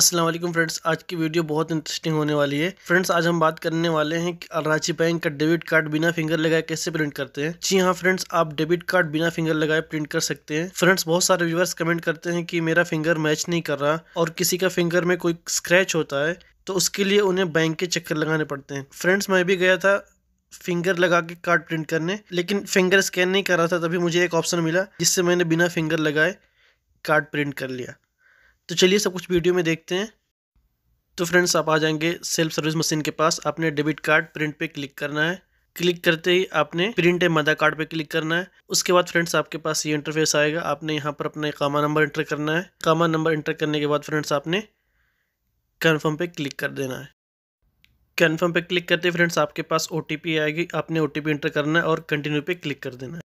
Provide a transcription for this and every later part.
Aslam friends आज की video बहुत इंटरेस्टिंग होने वाली है फ्रेंड्स आज हम बात करने वाले हैं कि अराची बैंक का डेबिट कार्ड बिना फिंगर लगाए कैसे प्रिंट करते हैं जी हाँ फ्रेंड्स आप डेबिट कार्ड बिना फिंगर लगाए प्रिंट कर सकते हैं फ्रेंड्स बहुत सारे व्यूवर्स कमेंट करते हैं कि मेरा फिंगर मैच नहीं कर रहा और किसी का फिंगर में कोई स्क्रैच होता है तो उसके लिए उन्हें बैंक के चक्कर लगाने पड़ते हैं फ्रेंड्स मैं भी गया था फिंगर लगा के कार्ड प्रिंट करने लेकिन फिंगर स्कैन नहीं कर रहा था तभी मुझे एक ऑप्शन मिला जिससे मैंने बिना फिंगर लगाए कार्ड प्रिंट कर लिया तो चलिए सब कुछ वीडियो में देखते हैं तो फ्रेंड्स आप आ जाएंगे सेल्फ सर्विस मशीन के पास आपने डेबिट कार्ड प्रिंट पे क्लिक करना है क्लिक करते ही आपने प्रिंट ए मदा कार्ड पे क्लिक करना है उसके बाद फ्रेंड्स आपके पास ये इंटरफेस आएगा आपने यहाँ पर अपने कामा नंबर इंटर करना है कामा नंबर इंटर करने के बाद फ्रेंड्स आपने कन्फर्म पे क्लिक कर देना है कन्फर्म पे क्लिक करते फ्रेंड्स आपके पास ओ आएगी आपने ओ इंटर करना है और कंटिन्यू पे क्लिक कर देना है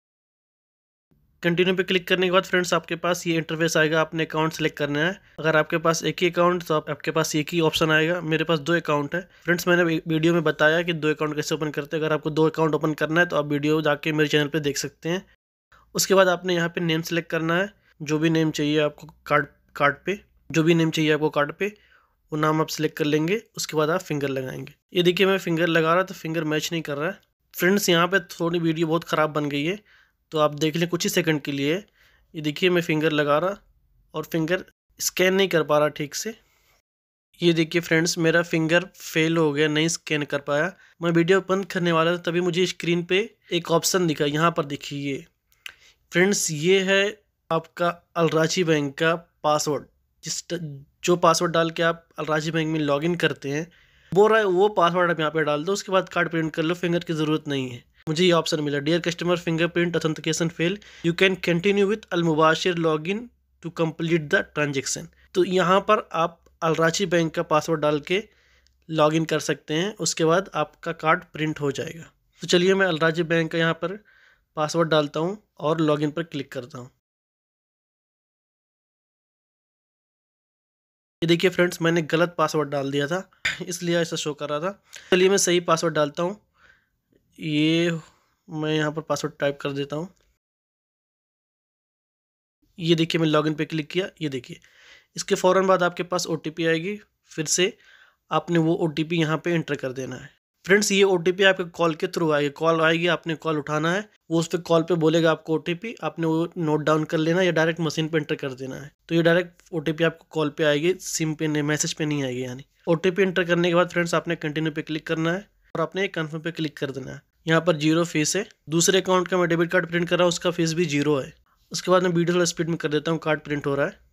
कंटिन्यू पे क्लिक करने के बाद फ्रेंड्स आपके पास ये इंटरफेस आएगा आपने अकाउंट सेलेक्ट करना है अगर आपके पास एक ही अकाउंट तो आप, आपके पास एक ही ऑप्शन आएगा मेरे पास दो अकाउंट है फ्रेंड्स मैंने वीडियो में बताया कि दो अकाउंट कैसे ओपन करते हैं अगर आपको दो अकाउंट ओपन करना है तो आप वीडियो जाके मेरे चैनल पर देख सकते हैं उसके बाद आपने यहाँ पर नेम सेलेक्ट करना है जो भी नेम चाहिए आपको कार्ड कार्ड पर जो भी नेम चाहिए आपको कार्ड पर वो नाम आप सेलेक्ट कर लेंगे उसके बाद आप फिंगर लगाएंगे ये देखिए मैं फिंगर लगा रहा तो फिंगर मैच नहीं कर रहा है फ्रेंड्स यहाँ पर थोड़ी वीडियो बहुत ख़राब बन गई है तो आप देख लें कुछ ही सेकंड के लिए ये देखिए मैं फिंगर लगा रहा और फिंगर स्कैन नहीं कर पा रहा ठीक से ये देखिए फ्रेंड्स मेरा फिंगर फेल हो गया नहीं स्कैन कर पाया मैं वीडियो बंद करने वाला था तभी मुझे स्क्रीन पे एक ऑप्शन दिखा यहाँ पर देखिए फ्रेंड्स ये है आपका अलराची बैंक का पासवर्ड जिस जो पासवर्ड डाल के आप अलराची बैंक में लॉगिन करते हैं वो रहा है वो पासवर्ड आप यहाँ पे डाल दो उसके बाद कार्ड प्रिंट कर लो फिंगर की ज़रूरत नहीं है मुझे ये ऑप्शन मिला dear customer fingerprint authentication fail you can continue with अलमुबाशिर log in to complete the transaction तो यहाँ पर आप अलराची बैंक का पासवर्ड डाल के लॉग इन कर सकते हैं उसके बाद आपका कार्ड प्रिंट हो जाएगा तो चलिए मैं अलराची बैंक का यहाँ पर पासवर्ड डालता हूँ और लॉगिन पर क्लिक करता हूँ ये देखिए फ्रेंड्स मैंने गलत पासवर्ड डाल दिया था इसलिए ऐसा शो कर रहा था चलिए मैं सही पासवर्ड डालता हूँ ये मैं यहाँ पर पासवर्ड टाइप कर देता हूँ ये देखिए मैं लॉगिन पे क्लिक किया ये देखिए इसके फ़ौरन बाद आपके पास ओ आएगी फिर से आपने वो ओ टी पी यहाँ पर इंटर कर देना है फ्रेंड्स ये ओ टी पी आपके कॉल के थ्रू आएगी कॉल आएगी आपने कॉल उठाना है वो उस पर कॉल पे बोलेगा आपको ओ टी पी आपने वो नोट डाउन कर लेना या डायरेक्ट मशीन पे इंटर कर देना है तो ये डायरेक्ट ओ टी पी आपको कॉल पे आएगी सिम पे नहीं मैसेज पे नहीं आएगी यानी ओ टी पी इंटर करने के बाद फ्रेंड्स आपने कंटिन्यू पे क्लिक करना है और आपने कन्फर्म पे क्लिक कर देना है यहाँ पर जीरो फीस है दूसरे अकाउंट का मैं डेबिट कार्ड प्रिंट कर रहा हूँ उसका फीस भी जीरो है उसके बाद मैं वीडियो स्पीड में कर देता हूँ कार्ड प्रिंट हो रहा है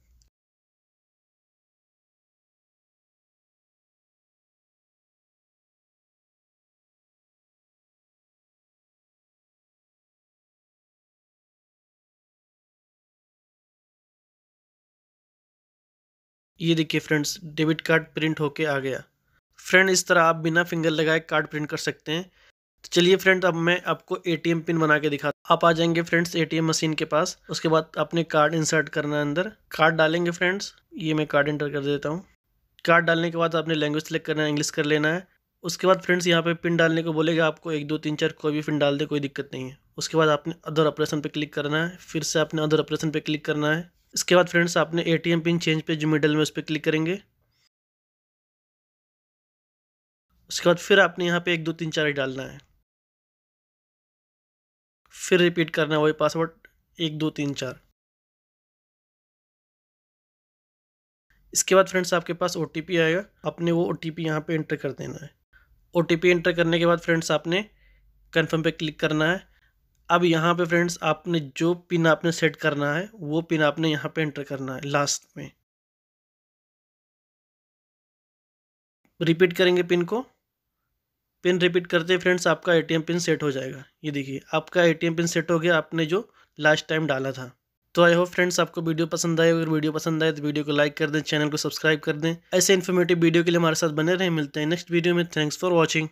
ये देखिए फ्रेंड्स डेबिट कार्ड प्रिंट होके आ गया फ्रेंड इस तरह आप बिना फिंगर लगाए कार्ड प्रिंट कर सकते हैं तो चलिए फ्रेंड अब मैं आपको एटीएम पिन बना के दिखा आप आ जाएंगे फ्रेंड्स एटीएम मशीन के पास उसके बाद आपने कार्ड इंसर्ट करना है अंदर कार्ड डालेंगे फ्रेंड्स ये मैं कार्ड इंटर कर देता हूँ कार्ड डालने के बाद आपने लैंग्वेज सेलेक्ट करना है इंग्लिश कर लेना है उसके बाद फ्रेंड्स यहाँ पे पिन डालने को बोलेगा आपको एक दो तीन चार कोई भी पिन डाल दे कोई दिक्कत नहीं है उसके बाद आपने अदर ऑपरेशन पे क्लिक करना है फिर से आपने अदर ऑपरेशन पे क्लिक करना है इसके बाद फ्रेंड्स आपने एटीएम पिन चेंज पे जो मिडल में उस पर क्लिक करेंगे उसके बाद फिर आपने यहाँ पे एक दो तीन चार ही डालना है फिर रिपीट करना है वही पासवर्ड एक दो तीन चार इसके बाद फ्रेंड्स आपके पास ओ आएगा आपने वो ओ टी पी यहाँ पर इंटर कर देना है ओ एंटर करने के बाद फ्रेंड्स आपने कन्फर्म पे क्लिक करना है अब यहाँ पे फ्रेंड्स आपने जो पिन आपने सेट करना है वो पिन आपने यहाँ पे एंटर करना है लास्ट में रिपीट करेंगे पिन को पिन रिपीट करते फ्रेंड्स आपका एटीएम पिन सेट हो जाएगा ये देखिए आपका एटीएम पिन सेट हो गया आपने जो लास्ट टाइम डाला था तो आई होप फ्रेंड्स आपको वीडियो पसंद आए अगर वीडियो पसंद आए तो वीडियो को लाइक कर दें चैनल को सब्सक्राइब कर दें ऐसे इन्फॉर्मेटिव वीडियो के लिए हमारे साथ बने रहें मिलते हैं नेक्स्ट वीडियो में थैंक्स फॉर वॉचिंग